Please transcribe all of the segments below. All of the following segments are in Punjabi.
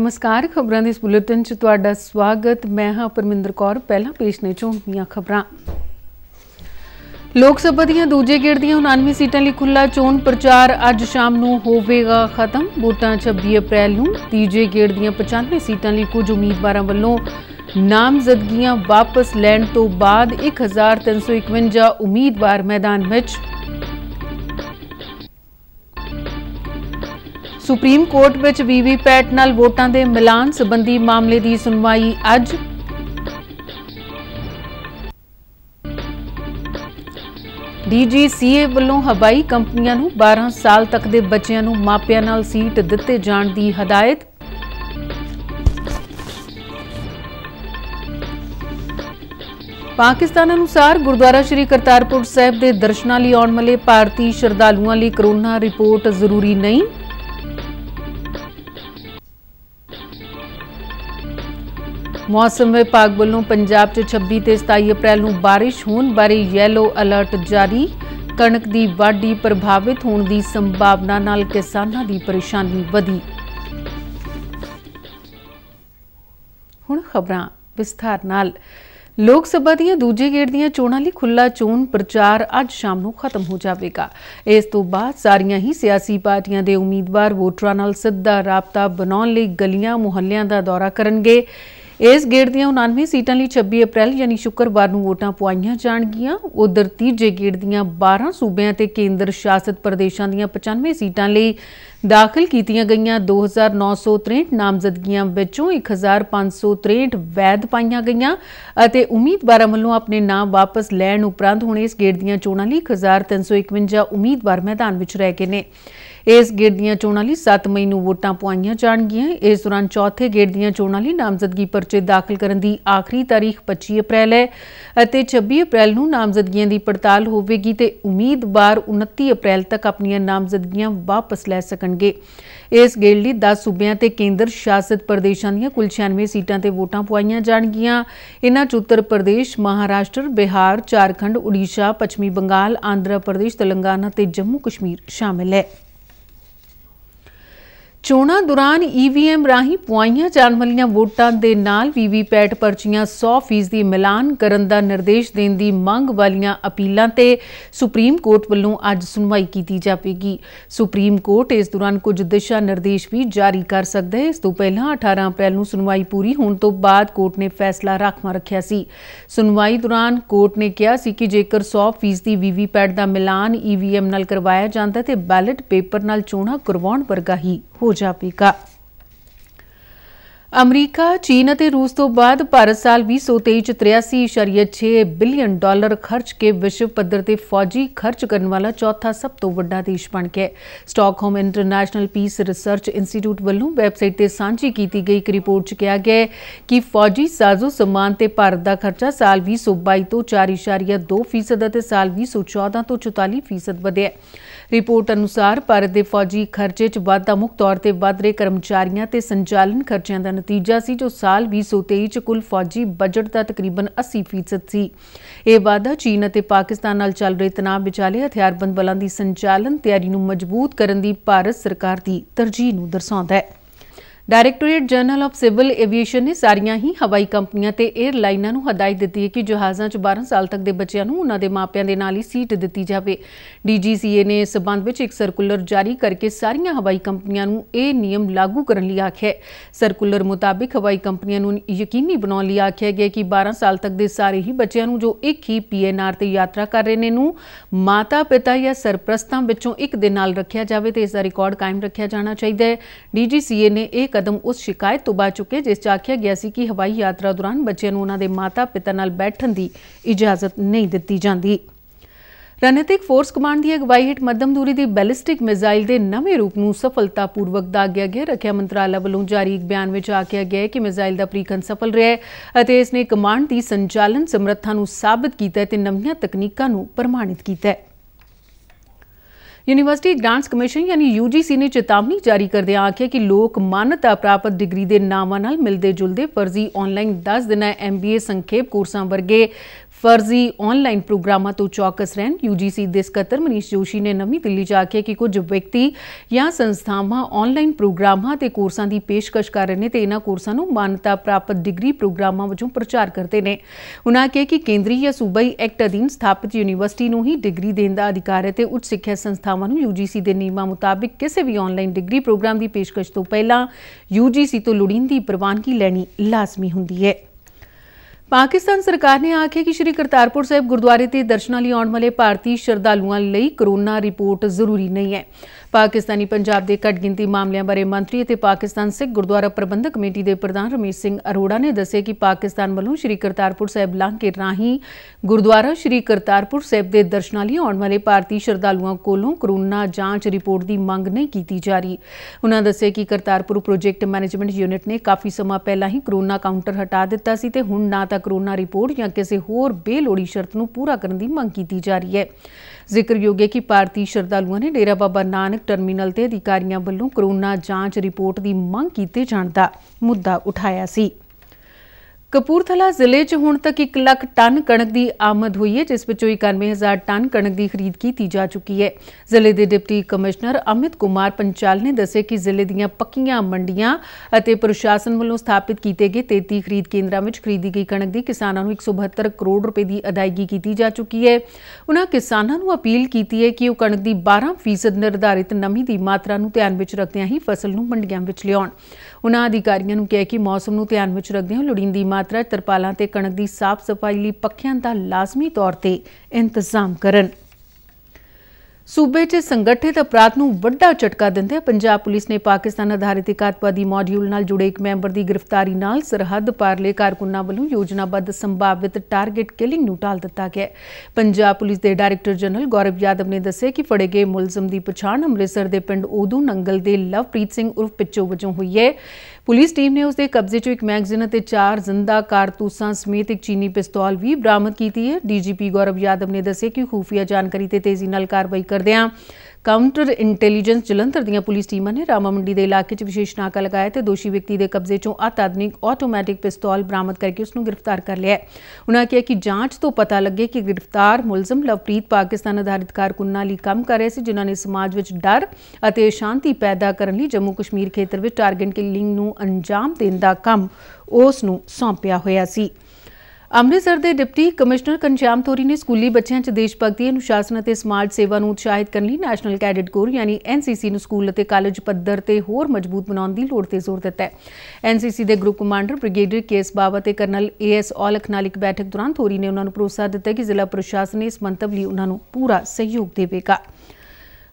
ਨਮਸਕਾਰ ਖਬਰਾਂ ਦੇ ਇਸ ਬੁਲੇਟਿਨ 'ਚ ਤੁਹਾਡਾ ਸਵਾਗਤ ਮੈਂ ਹਾਂ ਪਰਮਿੰਦਰ ਕੌਰ ਪਹਿਲਾਂ ਪੇਸ਼ ਨੇ ਝੋਂਕੀਆਂ ਖਬਰਾਂ ਲੋਕ ਸਭਾ ਦੀਆਂ ਦੂਜੇ ਗੇੜ ਦੀਆਂ 99 ਸੀਟਾਂ ਲਈ ਖੁੱਲਾ ਚੋਣ ਪ੍ਰਚਾਰ ਅੱਜ ਸ਼ਾਮ ਨੂੰ ਹੋਵੇਗਾ ਖਤਮ ਵੋਟਾਂ 26 ਅਪ੍ਰੈਲ ਨੂੰ ਤੀਜੇ ਗੇੜ ਦੀਆਂ 95 ਸੀਟਾਂ ਲਈ ਕੁਝ ਉਮੀਦਵਾਰਾਂ ਵੱਲੋਂ ਨਾਮਜ਼ਦਗੀਆਂ ਵਾਪਸ ਲੈਣ ਤੋਂ ਬਾਅਦ 1351 ਉਮੀਦਵਾਰ ਮੈਦਾਨ ਵਿੱਚ ਸੁਪਰੀਮ ਕੋਰਟ ਵਿੱਚ ਵੀਵੀ ਪੈਟ ਨਾਲ ਵੋਟਾਂ ਦੇ ਮਿਲਾਨ ਸੰਬੰਧੀ ਮਾਮਲੇ ਦੀ ਸੁਣਵਾਈ ਅੱਜ ਡੀਜੀਸੀਏ ਵੱਲੋਂ ਹਵਾਈ ਕੰਪਨੀਆਂ ਨੂੰ 12 ਸਾਲ ਤੱਕ ਦੇ ਬੱਚਿਆਂ ਨੂੰ ਮਾਪਿਆਂ ਨਾਲ ਸੀਟ ਦਿੱਤੇ ਜਾਣ ਦੀ ਹਦਾਇਤ ਪਾਕਿਸਤਾਨ ਅਨੁਸਾਰ ਗੁਰਦੁਆਰਾ ਸ਼੍ਰੀ ਕਰਤਾਰਪੁਰ ਸਾਹਿਬ ਦੇ ਦਰਸ਼ਨਾਂ ਲਈ ਆਉਣ ਵਾਲੇ ਭਾਰਤੀ ਸ਼ਰਧਾਲੂਆਂ ਲਈ ਕਰੋਨਾ ਰਿਪੋਰਟ ਜ਼ਰੂਰੀ ਨਹੀਂ ਮੌਸਮ ਵਿਭਾਗ ਵੱਲੋਂ ਪੰਜਾਬ 'ਚ 26 ਤੇ 27 ਅਪ੍ਰੈਲ ਨੂੰ بارش ਹੋਣ ਬਾਰੇ ਯੈਲੋ ਅਲਰਟ ਜਾਰੀ ਕਣਕ ਦੀ ਵਾਢੀ ਪ੍ਰਭਾਵਿਤ ਹੋਣ ਦੀ ਸੰਭਾਵਨਾ ਨਾਲ ਕਿਸਾਨਾਂ ਦੀ ਪਰੇਸ਼ਾਨੀ ਵਧੀ ਹੁਣ ਖਬਰਾਂ ਵਿਸਥਾਰ ਨਾਲ ਲੋਕ ਸਭਾ ਦੀਆਂ ਦੂਜੇ ਗੇੜ ਦੀਆਂ ਚੋਣਾਂ ਲਈ ਖੁੱਲਾ ਚੋਣ ਪ੍ਰਚਾਰ ਅੱਜ ਸ਼ਾਮ ਨੂੰ ਖਤਮ ਹੋ ਜਾਵੇਗਾ ਇਸ ਤੋਂ ਬਾਅਦ ਸਾਰੀਆਂ ਹੀ ਸਿਆਸੀ ਪਾਰਟੀਆਂ ਦੇ ਉਮੀਦਵਾਰ ਵੋਟਰਾਂ ਨਾਲ ਸਿੱਧਾ ਰابطਾ ਬਣਾਉਣ ਲਈ ਗਲੀਆਂ ਮੁਹੱਲਿਆਂ ਦਾ ਦੌਰਾ ਕਰਨਗੇ ਇਸ ਗੇੜ ਦੀਆਂ 99 ਸੀਟਾਂ ਲਈ 26 ਅਪ੍ਰੈਲ ਯਾਨੀ ਸ਼ੁੱਕਰਵਾਰ ਨੂੰ ਵੋਟਾਂ ਪਵਾਈਆਂ ਜਾਣਗੀਆਂ ਉਧਰ ਤੀਜੇ ਗੇੜ ਦੀਆਂ 12 ਸੂਬਿਆਂ ਤੇ ਕੇਂਦਰ ਸ਼ਾਸਿਤ ਪ੍ਰਦੇਸ਼ਾਂ ਦੀਆਂ 95 ਸੀਟਾਂ ਲਈ ਦਾਖਲ ਕੀਤੀਆਂ ਗਈਆਂ 2963 ਨਾਮਜ਼ਦਗੀਆਂ ਵਿੱਚੋਂ 1563 ਵੈਧ ਪਾਈਆਂ ਗਈਆਂ ਅਤੇ ਉਮੀਦਵਾਰਾਂ ਵੱਲੋਂ ਆਪਣੇ ਨਾਮ ਵਾਪਸ ਲੈਣ ਉਪਰੰਤ ਹੁਣ ਇਸ ਗੇੜ ਦੀਆਂ ਚੋਣਾਂ ਲਈ 1351 ਉਮੀਦਵਾਰ ਮੈਦਾਨ ਵਿੱਚ ਰਹਿ ਗਏ ਨੇ ਇਸ ਗੇੜ ਦੀਆਂ ਚੋਣਾਂ ਲਈ 7 ਮਈ ਨੂੰ ਵੋਟਾਂ ਪਵਾਈਆਂ ਜਾਣਗੀਆਂ ਇਸ ਦੌਰਾਨ ਚੌਥੇ ਗੇੜ ਦੀਆਂ ਚੋਣਾਂ ਲਈ ਨਾਮਜ਼ਦਗੀ ਪਰਚੇ ਦਾਖਲ ਕਰਨ ਦੀ ਆਖਰੀ ਤਾਰੀਖ 25 ਅਪ੍ਰੈਲ ਹੈ ਅਤੇ 26 ਅਪ੍ਰੈਲ ਨੂੰ ਨਾਮਜ਼ਦਗੀਆਂ ਦੀ ਪੜਤਾਲ ਹੋਵੇਗੀ ਤੇ ਉਮੀਦਵਾਰ 29 ਅਪ੍ਰੈਲ ਤੱਕ ਆਪਣੀਆਂ ਨਾਮਜ਼ਦਗੀਆਂ ਵਾਪਸ ਲੈ ਸਕਣਗੇ ਇਸ ਗੇੜ ਲਈ 10 ਸੂਬਿਆਂ ਤੇ ਕੇਂਦਰ ਸ਼ਾਸਿਤ ਪ੍ਰਦੇਸ਼ਾਂ ਦੀਆਂ ਕੁੱਲ 96 ਸੀਟਾਂ ਤੇ ਵੋਟਾਂ ਪਵਾਈਆਂ ਜਾਣਗੀਆਂ ਇਨ੍ਹਾਂ 'ਚ ਉੱਤਰ ਪ੍ਰਦੇਸ਼ ਮਹਾਰਾਸ਼ਟਰ ਬਿਹਾਰ ਝਾਰਖੰਡ ਉੜੀਸਾ ਪੱਛਮੀ ਬੰਗਾਲ ਆਂਧਰਾ ਪ੍ਰਦੇਸ਼ ਤੇਲੰਗਾਨਾ ਤੇ ਜੰਮੂ ਕਸ਼ਮੀਰ ਸ਼ਾਮਿਲ ਹੈ ਚੋਣਾਂ ਦੌਰਾਨ ਈਵੀਐਮ ਰਾਹੀਂ ਪੁਆਈਆਂ ਜਾਣ ਵਾਲੀਆਂ ਵੋਟਾਂ ਦੇ ਨਾਲ ਵੀਵੀਪੈਟ ਪਰਚੀਆਂ 100% ਮਿਲਾਨ ਕਰਨ ਦਾ ਨਿਰਦੇਸ਼ ਦੇਣ ਦੀ ਮੰਗ ਵਾਲੀਆਂ ਅਪੀਲਾਂ ਤੇ ਸੁਪਰੀਮ ਕੋਰਟ ਵੱਲੋਂ ਅੱਜ ਸੁਣਵਾਈ ਕੀਤੀ ਜਾਵੇਗੀ ਸੁਪਰੀਮ ਕੋਰਟ ਇਸ ਦੌਰਾਨ ਕੁਝ ਦਿਸ਼ਾ ਨਿਰਦੇਸ਼ ਵੀ ਜਾਰੀ ਕਰ ਸਕਦਾ ਹੈ ਇਸ ਤੋਂ ਪਹਿਲਾਂ 18 ਅਪ੍ਰੈਲ ਨੂੰ ਸੁਣਵਾਈ ਪੂਰੀ ਹੋਣ ਤੋਂ ਬਾਅਦ ਕੋਰਟ ਨੇ ਫੈਸਲਾ ਰਾਖਵਾਂ ਰੱਖਿਆ ਸੀ ਸੁਣਵਾਈ ਦੌਰਾਨ ਕੋਰਟ ਨੇ ਕਿਹਾ ਸੀ ਕਿ ਜੇਕਰ 100% ਵੀਵੀਪੈਟ ਦਾ ਮਿਲਾਨ ਈਵੀਐਮ ਨਾਲ ਕਰਵਾਇਆ ਜਾਂਦਾ ਤੇ ਬੈਲਟ ਪੇਪਰ ਨਾਲ ਚੋਣਾਂ ਕਰਵਾਉਣ ਵਰਗਾ ਹੀ ਹੋ ਪੂਜਾ ਪੀਕਾ ਅਮਰੀਕਾ ਚੀਨ ਅਤੇ ਰੂਸ ਤੋਂ ਬਾਅਦ ਭਾਰਤ ਸਾਲ 2023 ਚ 83.6 ਬਿਲੀਅਨ ਡਾਲਰ ਖਰਚ ਕੇ ਵਿਸ਼ਵ ਪੱਧਰ ਤੇ ਫੌਜੀ ਖਰਚ ਕਰਨ ਵਾਲਾ ਚੌਥਾ ਸਭ ਤੋਂ ਵੱਡਾ ਦੇਸ਼ ਬਣ ਗਿਆ ਹੈ Stockholm International Peace Research Institute ਵੱਲੋਂ ਵੈਬਸਾਈਟ ਤੇ ਸਾਂਝੀ ਕੀਤੀ ਗਈ ਇੱਕ ਰਿਪੋਰਟ 'ਚ ਕਿਹਾ ਗਿਆ ਹੈ ਕਿ ਫੌਜੀ ਸਾਜ਼ੋ ਸਮਾਨ ਤੇ ਭਾਰਤ ਦਾ ਖਰਚਾ ਸਾਲ 2022 ਤੋਂ 4.2% ਅਤੇ ਸਾਲ 2014 ਤੋਂ 44% ਵਧਿਆ ਰਿਪੋਰਟ ਅਨੁਸਾਰ ਭਾਰਤ ਦੇ ਫੌਜੀ ਖਰਚੇ 'ਚ ਵਾਧਾ ਮੁੱਖ ਤੌਰ ਤੇ ਵੱਧ ਰਹੇ ਕਰਮਚਾਰੀਆਂ ਤੇ ਸੰਚਾਲਨ ਖਰਚਿਆਂ ਦਾ ਨਤੀਜਾ ਸੀ ਜੋ ਸਾਲ 2023 ਚ ਕੁੱਲ ਫੌਜੀ ਬਜਟ ਦਾ ਤਕਰੀਬਨ 80% ਸੀ ਇਹ ਵਾਅਦਾ ਚੀਨ ਅਤੇ ਪਾਕਿਸਤਾਨ ਨਾਲ ਚੱਲ ਰਹੇ ਤਣਾਅ ਵਿਚਾਲੇ ਹਥਿਆਰਬੰਦ ਬਲਾਂ ਦੀ ਸੰਚਾਲਨ ਤਿਆਰੀ ਨੂੰ ਮਜ਼ਬੂਤ ਕਰਨ ਦੀ ਭਾਰਤ ਸਰਕਾਰ ਦੀ ਤਰਜੀਹ ਨੂੰ ਦਰਸਾਉਂਦਾ ਹੈ Directorate General of Civil Aviation ਨੇ ਸਾਰੀਆਂ ਹੀ ਹਵਾਈ ਕੰਪਨੀਆਂ ਤੇ 에ਅਰਲਾਈਨਾਂ ਨੂੰ ਹਦਾਇਤ ਦਿੱਤੀ ਹੈ ਕਿ ਜਹਾਜ਼ਾਂ 'ਚ 12 ਸਾਲ ਤੱਕ ਦੇ ਬੱਚਿਆਂ ਨੂੰ ਉਹਨਾਂ ਦੇ ਮਾਪਿਆਂ ਦੇ ਨਾਲ ਹੀ ਸੀਟ ਦਿੱਤੀ ਜਾਵੇ ਡੀਜੀਸੀਏ ਨੇ ਇਸ ਸਬੰਧ ਵਿੱਚ ਇੱਕ ਸਰਕੂਲਰ ਜਾਰੀ ਕਰਕੇ ਸਾਰੀਆਂ ਹਵਾਈ ਕੰਪਨੀਆਂ ਨੂੰ ਇਹ ਨਿਯਮ ਲਾਗੂ ਕਰਨ ਲਈ ਆਖਿਆ ਹੈ ਸਰਕੂਲਰ ਮੁਤਾਬਿਕ ਹਵਾਈ ਕੰਪਨੀਆਂ ਨੂੰ ਯਕੀਨੀ ਬਣਾਉਣ ਲਈ ਆਖਿਆ ਗਿਆ ਕਿ 12 ਸਾਲ ਤੱਕ ਦੇ ਸਾਰੇ ਹੀ ਬੱਚਿਆਂ ਨੂੰ ਜੋ ਇੱਕ ਹੀ ਪੀਐਨਆਰ ਤੇ ਯਾਤਰਾ ਕਰ ਰਹੇ ਨੇ ਨੂੰ ਮਾਤਾ-ਪਿਤਾ ਜਾਂ ਸਰਪ੍ਰਸਤਾਂ ਵਿੱਚੋਂ ਇੱਕ ਦੇ ਨਾਲ ਰੱਖਿਆ ਜਾਵੇ ਤੇ ਇਸ ਦਾ ਰਿਕਾਰਡ ਕਾਇਮ ਰੱਖਿਆ ਜਾਣਾ ਚਾਹੀਦਾ ਹੈ ਡੀਜੀਸੀਏ ਨੇ ਇਹ ਕਦਮ ਉਸ ਸ਼ਿਕਾਇਤ ਤੋਂ ਬਾਅਦ ਚੁੱਕੇ ਜਿਸ 'ਚ ਆਖਿਆ ਗਿਆ ਸੀ ਕਿ ਹਵਾਈ ਯਾਤਰਾ ਦੌਰਾਨ ਬੱਚਿਆਂ ਨੂੰ ਉਹਨਾਂ ਦੇ ਮਾਤਾ-ਪਿਤਾ ਨਾਲ ਬੈਠਣ ਦੀ ਇਜਾਜ਼ਤ ਨਹੀਂ ਦਿੱਤੀ ਜਾਂਦੀ। ਰਣਨੀਤਿਕ ਫੋਰਸ ਕਮਾਂਡ ਦੀ ਅਗਵਾਈ ਹੇਠ ਮੱਧਮ ਦੂਰੀ ਦੀ ਬੈਲਿਸਟਿਕ ਮਿਜ਼ਾਈਲ ਦੇ ਨਵੇਂ ਰੂਪ ਨੂੰ ਸਫਲਤਾਪੂਰਵਕ ਦਾਗਿਆ ਗਿਆ ਰੱਖਿਆ ਮੰਤਰਾਲਾ ਵੱਲੋਂ ਜਾਰੀ ਇੱਕ ਬਿਆਨ ਵਿੱਚ ਆਖਿਆ ਗਿਆ ਹੈ ਕਿ ਮਿਜ਼ਾਈਲ ਦਾ ਪ੍ਰੀਖਣ ਸਫਲ ਰਿਹਾ ਹੈ ਅਤੇ ਇਸ ਨੇ ਕਮਾਂਡ ਦੀ ਸੰਚਾਲਨ ਸਮਰੱਥਾ ਨੂੰ ਸਾਬਤ ਕੀਤਾ ਹੈ ਤੇ ਨਵੀਆਂ ਤਕਨੀਕਾਂ ਨੂੰ ਪ੍ਰਮਾਣਿਤ ਕੀਤਾ ਹੈ ਯੂਨੀਵਰਸਿਟੀ ਗ੍ਰਾਂਟਸ ਕਮਿਸ਼ਨ ਯਾਨੀ ਯੂਜੀਸੀ ਨੇ ਚੇਤਾਵਨੀ ਜਾਰੀ ਕਰਦੇ ਆਖਿਆ ਕਿ ਲੋਕ ਮਾਨਤਾ ਪ੍ਰਾਪਤ ਡਿਗਰੀ ਦੇ ਨਾਵਾਂ ਨਾਲ ਮਿਲਦੇ ਜੁਲਦੇ ਫਰਜ਼ੀ ਆਨਲਾਈਨ 10 ਦਿਨਾਂ ਐਮਬੀਏ ਸੰਖੇਪ ਕੋਰਸਾਂ ਵਰਗੇ ਫਰਜ਼ੀ ਆਨਲਾਈਨ ਪ੍ਰੋਗਰਾਮਾਂ ਤੋਂ ਚੌਕਸ ਰਹਿਣ ਯੂਜੀਸੀ ਦੇ ਸਕੱਤਰ ਮਨੀਸ਼ ਜੋਸ਼ੀ ਨੇ ਨਵੀਂ ਦਿੱਲੀ ਜਾ ਕੇ ਕਿ ਕੁਝ ਵਿਅਕਤੀ ਜਾਂ ਸੰਸਥਾਵਾਂ ਆਨਲਾਈਨ ਪ੍ਰੋਗਰਾਮਾਂ ਤੇ ਕੋਰਸਾਂ ਦੀ ਪੇਸ਼ਕਸ਼ ਕਰ ਰਹੇ ਨੇ ਤੇ ਇਹਨਾਂ ਕੋਰਸਾਂ ਨੂੰ ਮਾਨਤਾ ਪ੍ਰਾਪਤ ਡਿਗਰੀ ਪ੍ਰੋਗਰਾਮਾਂ ਵਜੋਂ ਪ੍ਰਚਾਰ ਕਰਦੇ ਨੇ ਉਹਨਾਂ ਕਹੇ ਕਿ ਕੇਂਦਰੀ ਜਾਂ ਸੂਬਾਈ ਐਕਟ ਅਧੀਨ ਸਥਾਪਿਤ ਯੂਨੀਵਰਸਿਟੀ ਨੂੰ ਹੀ ਡਿਗਰੀ ਦੇਣ ਦਾ ਅਧਿਕਾਰ ਹੈ ਤੇ ਉੱਚ ਸਿੱਖਿਆ ਸੰਸਥਾਵਾਂ ਨੂੰ ਯੂਜੀਸੀ ਦੇ ਨਿਯਮਾਂ ਮੁਤਾਬਿਕ ਕਿਸੇ ਵੀ ਆਨਲਾਈਨ ਡਿਗਰੀ ਪ੍ਰੋਗਰਾਮ ਦੀ ਪੇਸ਼ਕਸ਼ ਤੋਂ ਪਹਿਲਾਂ ਯੂਜੀਸੀ ਤੋਂ ਲੋੜੀਂਦੀ ਪ੍ਰਵਾਨਗੀ ਲੈਣੀ ਲਾਜ਼ਮੀ ਹੁੰਦੀ ਹੈ ਪਾਕਿਸਤਾਨ ਸਰਕਾਰ ਨੇ ਆਖਿਆ ਕਿ ਸ਼੍ਰੀ ਕਰਤਾਰਪੁਰ ਸਾਹਿਬ ਗੁਰਦੁਆਰੇ ਤੇ ਦਰਸ਼ਨਾਂ ਲਈ ਆਉਣ ਵਾਲੇ ਭਾਰਤੀ ਸ਼ਰਧਾਲੂਆਂ ਲਈ ਕਰੋਨਾ ਰਿਪੋਰਟ ਜ਼ਰੂਰੀ ਨਹੀਂ ਹੈ ਪਾਕਿਸਤਾਨੀ ਪੰਜਾਬ ਦੇ ਘੱਟ ਗਿਣਤੀ ਮਾਮਲਿਆਂ ਬਾਰੇ ਮੰਤਰੀ ਅਤੇ ਪਾਕਿਸਤਾਨ ਸਿੱਖ ਗੁਰਦੁਆਰਾ ਪ੍ਰਬੰਧਕ ਕਮੇਟੀ ਦੇ ਪ੍ਰਧਾਨ ਰਮੇਸ਼ ਸਿੰਘ ਅਰੋੜਾ ਨੇ ਦੱਸਿਆ ਕਿ ਪਾਕਿਸਤਾਨ ਵੱਲੋਂ ਸ਼੍ਰੀ ਕਰਤਾਰਪੁਰ ਸਾਹਿਬ ਲਾਂਘੇ ਰਾਹੀਂ ਗੁਰਦੁਆਰਾ ਸ਼੍ਰੀ ਕਰਤਾਰਪੁਰ ਸਾਹਿਬ ਦੇ ਦਰਸ਼ਨਾਂ ਲਈ ਆਉਣ ਵਾਲੇ ਭਾਰਤੀ ਸ਼ਰਧਾਲੂਆਂ ਕੋਲੋਂ ਕਰੋਨਾ ਜਾਂਚ ਰਿਪੋਰਟ ਦੀ ਮੰਗ ਨਹੀਂ ਕੀਤੀ ਜਾ ਰਹੀ ਉਹਨਾਂ ਦੱਸਿਆ ਕਿ ਕਰਤਾਰਪੁਰ ਪ੍ਰੋਜੈਕਟ ਮੈਨੇਜਮੈਂਟ ਯੂਨਿਟ ਨੇ ਕਾਫੀ ਸਮਾਂ ਪਹਿਲਾਂ ਹੀ ਕਰੋਨਾ ਕਾਊਂਟਰ ਹਟਾ ਦਿੱਤਾ ਸੀ ਤੇ ਹੁਣ ਨਾ ਤਾਂ ਕਰੋਨਾ ਰਿਪੋਰਟ ਜਾਂ ਕਿਸੇ ਹੋਰ ਬੇਲੋੜੀ ਸ਼ਰਤ ਨੂੰ ਪੂਰਾ ਕਰਨ ਦੀ ਮੰਗ ਕੀਤੀ ਜਾ ਰਹੀ ਹੈ ਜ਼ਿਕਰਯੋਗ ਹੈ ਕਿ ਭਾਰਤੀ ਸ਼ਰਧਾਲੂਆਂ ਨੇ ਡੇਰਾ ਬਾਬਾ ਨਾਨਕ ਟਰਮੀਨਲ ਤੇ ਅਧਿਕਾਰੀਆਂ ਵੱਲੋਂ ਕਰੋਨਾ ਜਾਂਚ ਰਿਪੋਰਟ ਦੀ ਮੰਗ ਕੀਤੇ ਜਾਣ ਦਾ ਮੁੱਦਾ ਉਠਾਇਆ ਸੀ ਕਪੂਰਥਲਾ ਜ਼ਿਲ੍ਹੇ 'ਚ ਹੁਣ ਤੱਕ 1 ਲੱਖ ਟਨ ਕਣਕ ਦੀ ਆਮਦ ਹੋਈ ਹੈ ਜਿਸ ਵਿੱਚੋਂ 91000 ਟਨ ਕਣਕ ਦੀ ਖਰੀਦ ਕੀਤੀ ਜਾ ਚੁੱਕੀ ਹੈ ਜ਼ਿਲ੍ਹੇ ਦੇ ਡਿਪਟੀ ਕਮਿਸ਼ਨਰ ਅਮਿਤ ਕੁਮਾਰ ਪੰਚਾਲ ਨੇ ਦੱਸਿਆ ਕਿ ਜ਼ਿਲ੍ਹੇ ਦੀਆਂ ਪੱਕੀਆਂ ਮੰਡੀਆਂ ਅਤੇ ਪ੍ਰਸ਼ਾਸਨ ਵੱਲੋਂ ਸਥਾਪਿਤ ਕੀਤੇ ਗਏ 33 ਖਰੀਦ ਕੇਂਦਰਾਂ ਵਿੱਚ ਖਰੀਦੀ ਗਈ ਕਣਕ ਦੀ ਕਿਸਾਨਾਂ ਨੂੰ 172 ਕਰੋੜ ਰੁਪਏ ਦੀ ਅਦਾਇਗੀ ਕੀਤੀ ਜਾ ਚੁੱਕੀ ਹੈ ਉਹਨਾਂ ਕਿਸਾਨਾਂ ਨੂੰ ਅਪੀਲ ਕੀਤੀ ਹੈ ਕਿ ਉਹ ਕਣਕ ਦੀ 12% ਨਿਰਧਾਰਿਤ ਨਮੀ ਦੀ ਮਾਤਰਾ ਨੂੰ ਧਿਆਨ ਵਿੱਚ ਰੱਖਦਿਆਂ ਹੀ ਫਸਲ ਨੂੰ ਮੰਡੀਆਂ ਵਿੱਚ ਲਿਆਉਣ ਉਹਨਾਂ ਅਧਿਕਾਰੀਆਂ ਨੂੰ ਕਿਹਾ ਕਿ ਮੌਸਮ ਨੂੰ ਧਿਆਨ ਵਿੱਚ ਰੱਖਦਿਆਂ ਲੋੜੀਂਦੀ ਮਾਤਰਾ ਤਰਪਾਲਾਂ ਤੇ ਕਣਕ ਦੀ ਸਾਫ਼ ਸਫਾਈ ਲਈ ਪੱਖਿਆਂ ਦਾ ਲਾਜ਼ਮੀ ਤੌਰ ਤੇ ਇੰਤਜ਼ਾਮ ਕਰਨ ਸੂਬੇ 'ਚ ਸੰਗਠਿਤ ਅਪਰਾਧ ਨੂੰ ਵੱਡਾ ਝਟਕਾ ਦਿੰਦੇ ਪੰਜਾਬ ਪੁਲਿਸ ਨੇ ਪਾਕਿਸਤਾਨ ਆਧਾਰਿਤ ਇਕਾਤਵਾਦੀ ਮੋਡਿਊਲ ਨਾਲ ਜੁੜੇ ਇੱਕ ਮੈਂਬਰ ਦੀ ਗ੍ਰਿਫਤਾਰੀ ਨਾਲ ਸਰਹੱਦ ਪਾਰਲੇ ਕਾਰਕੁਨਾਂ ਵੱਲੋਂ ਯੋਜਨਾਬੱਧ ਸੰਭਾਵਿਤ ਟਾਰਗੇਟ ਕਿਲਿੰਗ ਨੂੰ ਟਾਲ ਦਿੱਤਾ ਗਿਆ ਪੰਜਾਬ ਪੁਲਿਸ ਦੇ ਡਾਇਰੈਕਟਰ ਜਨਰਲ ਗੌਰਵ ਯਾਦਵ ਨੇ ਦੱਸਿਆ ਕਿ ਫੜੇ ਗਏ ਮੁਲਜ਼ਮ ਦੀ ਪਛਾਣ ਅੰਮ੍ਰਿਤਸਰ ਦੇ ਪਿੰਡ ਉਦੂ ਨੰਗਲ ਦੇ ਲਵਪ੍ਰੀਤ ਸਿੰਘ ਉਰਫ ਪਿੱਚੋ ਵਜੋਂ ਹੋਈ ਹੈ ਪੁਲਿਸ ਟੀਮ ਨੇ ਉਸ ਦੇ ਕਬਜ਼ੇ 'ਚੋਂ ਇੱਕ ਮੈਗਜ਼ੀਨ ਅਤੇ ਚਾਰ ਜ਼ਿੰਦਾ ਕਾਰਤੂਸਾਂ ਸਮੇਤ ਇੱਕ ਚੀਨੀ ਪਿਸਤੌਲ ਵੀ ਬਰਾਮਦ ਕੀਤੀ ਹੈ ਡੀਜੀਪੀ ਗੌਰਵ ਯਾਦਵ ਨੇ ਦੱਸਿਆ ਕਿ ਖੂਫੀਆ ਜਾਣਕਾਰੀ ਤੇ ਤੇਜ਼ੀ ਨਾਲ ਕਾਰਵਾਈ ਕਰਦਿਆਂ ਕਾਊਂਟਰ ਇੰਟੈਲੀਜੈਂਸ ਜਲੰਧਰ ਦੀਆਂ ਪੁਲਿਸ ਟੀਮਾਂ ਨੇ ਰਾਮਾ ਮੰਡੀ ਦੇ ਇਲਾਕੇ 'ਚ ਵਿਸ਼ੇਸ਼ ਨਾਕਾ ਲਗਾਇਆ ਤੇ ਦੋਸ਼ੀ ਵਿਅਕਤੀ ਦੇ ਕਬਜ਼ੇ 'ਚੋਂ ਆਧੁਨਿਕ ਆਟੋਮੈਟਿਕ ਪਿਸਤੌਲ ਬਰਾਮਦ ਕਰਕੇ ਉਸ ਨੂੰ ਗ੍ਰਿਫਤਾਰ ਕਰ ਲਿਆ ਹੈ। ਉਨ੍ਹਾਂ ਕਿਹਾ ਕਿ ਜਾਂਚ ਤੋਂ ਪਤਾ ਲੱਗੇ ਕਿ ਗ੍ਰਿਫਤਾਰ ਮੁਲਜ਼ਮ ਲਵਪ੍ਰੀਤ ਪਾਕਿਸਤਾਨ ਅਧਾਰਿਤ ਕਾਰਕੁੰਨਾਂ ਲਈ ਕੰਮ ਕਰ ਰਿਹਾ ਸੀ ਜਿਨ੍ਹਾਂ ਨੇ ਸਮਾਜ ਵਿੱਚ ਡਰ ਅਤੇ ਸ਼ਾਂਤੀ ਪੈਦਾ ਕਰਨ ਲਈ ਜੰਮੂ ਕਸ਼ਮੀਰ ਖੇਤਰ ਵਿੱਚ ਟਾਰਗੇਟ ਕਿਲਿੰਗ ਨੂੰ ਅੰਜਾਮ ਦੇਣ ਦਾ ਕੰਮ ਉਸ ਨੂੰ ਸੌਂਪਿਆ ਹੋਇਆ ਸੀ। ਅੰਮ੍ਰਿਤਸਰ ਦੇ ਡਿਪਟੀ ਕਮਿਸ਼ਨਰ ਕੰਚਾਮ ਤੋਰੀ ਨੇ ਸਕੂਲੀ ਬੱਚਿਆਂ 'ਚ ਦੇਸ਼ ਭਗਤੀ, ਅਨੁਸ਼ਾਸਨ ਅਤੇ ਸਮਾਜ ਸੇਵਾ ਨੂੰ ਉਤਸ਼ਾਹਿਤ ਕਰਨ ਲਈ ਨੈਸ਼ਨਲ ਕੈਡਟ ਕੋਰ ਯਾਨੀ ਐਨਸੀਸੀ ਨੂੰ ਸਕੂਲ ਅਤੇ ਕਾਲਜ ਪੱਧਰ ਤੇ ਹੋਰ ਮਜ਼ਬੂਤ ਬਣਾਉਣ ਦੀ ਲੋੜ ਤੇ ਜ਼ੋਰ ਦਿੱਤਾ ਹੈ। ਐਨਸੀਸੀ ਦੇ group commander brigadier KS Bawa ਤੇ ਕਰਨਲ ਏਐਸ ਔਲਖ ਨਾਲ ਇੱਕ ਬੈਠਕ ਦੌਰਾਨ ਤੋਰੀ ਨੇ ਉਹਨਾਂ ਨੂੰ ਭਰੋਸਾ ਦਿੱਤਾ ਕਿ ਜ਼ਿਲ੍ਹਾ ਪ੍ਰਸ਼ਾਸਨ ਇਸ ਮੰਤਵ ਲਈ ਉਹਨਾਂ ਨੂੰ ਪੂਰਾ ਸਹਿਯੋਗ ਦੇਵੇਗਾ।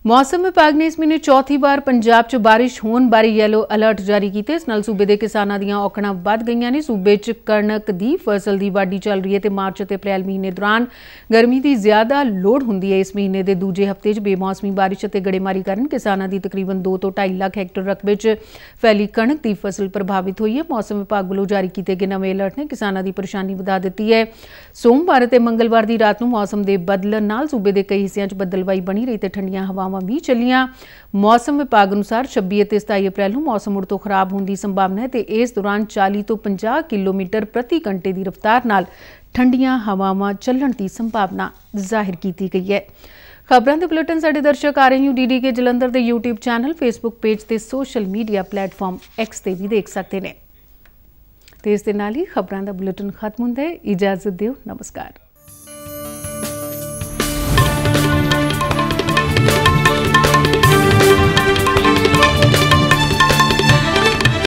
ਮੌਸਮ ਵਿਭਾਗ ਨੇ ਇਸ ਮਹੀਨੇ ਚੌਥੀ ਵਾਰ ਪੰਜਾਬ 'ਚ ਬਾਰਿਸ਼ ਹੋਣ ਬਾਰੇ ਯੈਲੋ ਅਲਰਟ ਜਾਰੀ ਕੀਤਾ ਇਸ ਨਾਲ ਸੂਬੇ ਦੇ ਕਿਸਾਨਾਂ ਦੀਆਂ ਔਕੜਾਂ ਵੱਧ ਗਈਆਂ ਨੇ ਸੂਬੇ 'ਚ ਕਣਕ ਦੀ ਫਸਲ ਦੀ ਵਾਢੀ ਚੱਲ ਰਹੀ ਹੈ ਤੇ ਮਾਰਚ ਅਤੇ ਅਪ੍ਰੈਲ ਮਹੀਨੇ ਦੌਰਾਨ ਗਰਮੀ ਦੀ ਜ਼ਿਆਦਾ ਲੋੜ ਹੁੰਦੀ ਹੈ ਇਸ ਮਹੀਨੇ ਦੇ ਦੂਜੇ ਹਫਤੇ 'ਚ ਬੇਮੌਸਮੀ ਬਾਰਿਸ਼ ਅਤੇ ਗੜੇਮਾਰੀ ਕਾਰਨ ਕਿਸਾਨਾਂ ਦੀ ਤਕਰੀਬਨ 2 ਤੋਂ 2.5 ਲੱਖ ਹੈਕਟਰ ਰਕਬੇ 'ਚ ਫੈਲੀ ਕਣਕ ਦੀ ਫਸਲ ਪ੍ਰਭਾਵਿਤ ਹੋਈ ਹੈ ਮੌਸਮ ਵਿਭਾਗ ਵੱਲੋਂ ਜਾਰੀ ਕੀਤੇ ਗਏ ਨਵੇਂ ਅਲਰਟ ਨੇ ਕਿਸਾਨਾਂ ਦੀ ਪਰੇਸ਼ਾਨੀ ਵਧਾ ਦਿੱਤੀ ਹੈ ਸੋਮਵਾਰ ਅਤੇ ਮੰਗਲਵਾਰ ਦੀ ਰਾਤ ਨੂੰ ਮੌਸਮ ਦੇ ਬਦਲਣ ਨਾਲ ਸੂਬੇ ਦੇ ਕਈ ਹਿੱਸਿਆਂ 'ਚ ਬੱਦਲਵਾਈ ਬਣੀ ਰਹੀ ਤੇ ਠੰਡੀਆਂ ਹਵਾ ਹਵਾਵਾਂ ਵੀ ਚੱਲੀਆਂ ਮੌਸਮ ਵਿਭਾਗ ਅਨੁਸਾਰ 26 ਅਤੇ 27 ਅਪ੍ਰੈਲ ਨੂੰ ਮੌਸਮ ਮੁੜ ਤੋਂ ਖਰਾਬ ਹੋਣ ਦੀ ਸੰਭਾਵਨਾ ਹੈ ਤੇ ਇਸ ਦੌਰਾਨ 40 ਤੋਂ 50 ਕਿਲੋਮੀਟਰ ਪ੍ਰਤੀ ਘੰਟੇ ਦੀ ਰਫ਼ਤਾਰ ਨਾਲ ਠੰਡੀਆਂ ਹਵਾਵਾਂ ਚੱਲਣ ਦੀ ਸੰਭਾਵਨਾ ਜ਼ਾਹਿਰ ਕੀਤੀ ਗਈ ਹੈ ਖਬਰਾਂ ਦੇ ਬੁਲੇਟਿਨ ਸਾਡੇ ਦਰਸ਼ਕ ਆ ਰਹੇ ਹੋ ਡੀਡੀ ਕੇ ਜਲੰਧਰ ਦੇ YouTube ਚੈਨਲ Facebook ਪੇਜ ਤੇ ਸੋਸ਼ਲ ਮੀਡੀਆ ਪਲੇਟਫਾਰਮ X ਤੇ ਵੀ ਦੇਖ ਸਕਦੇ ਨੇ ਤੇ ਇਸ ਦੇ ਨਾਲ ਹੀ ਖਬਰਾਂ ਦਾ ਬੁਲੇਟਿਨ ਖਤਮ ਹੁੰਦਾ ਹੈ ਇਜਾਜ਼ਤ ਦਿਓ ਨਮਸਕਾਰ